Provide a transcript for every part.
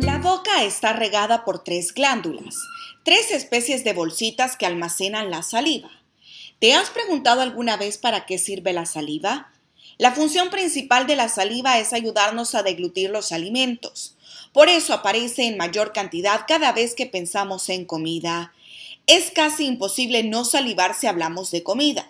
La boca está regada por tres glándulas, tres especies de bolsitas que almacenan la saliva. ¿Te has preguntado alguna vez para qué sirve la saliva? La función principal de la saliva es ayudarnos a deglutir los alimentos. Por eso aparece en mayor cantidad cada vez que pensamos en comida. Es casi imposible no salivar si hablamos de comida.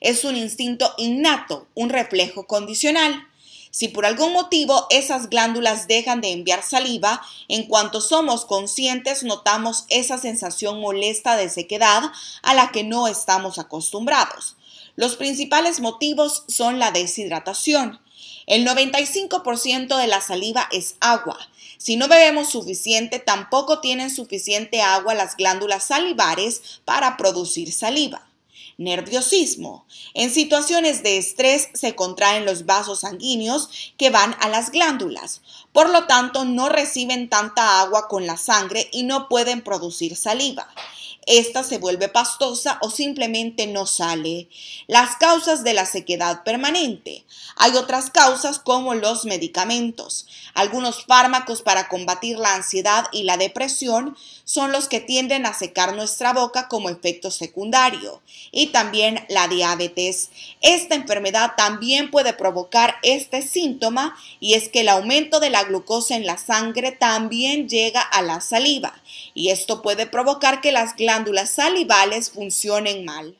Es un instinto innato, un reflejo condicional. Si por algún motivo esas glándulas dejan de enviar saliva, en cuanto somos conscientes notamos esa sensación molesta de sequedad a la que no estamos acostumbrados. Los principales motivos son la deshidratación. El 95% de la saliva es agua. Si no bebemos suficiente, tampoco tienen suficiente agua las glándulas salivares para producir saliva nerviosismo. En situaciones de estrés se contraen los vasos sanguíneos que van a las glándulas, por lo tanto no reciben tanta agua con la sangre y no pueden producir saliva. Esta se vuelve pastosa o simplemente no sale. Las causas de la sequedad permanente. Hay otras causas como los medicamentos. Algunos fármacos para combatir la ansiedad y la depresión son los que tienden a secar nuestra boca como efecto secundario. Y también la diabetes. Esta enfermedad también puede provocar este síntoma y es que el aumento de la glucosa en la sangre también llega a la saliva y esto puede provocar que las glándulas salivales funcionen mal.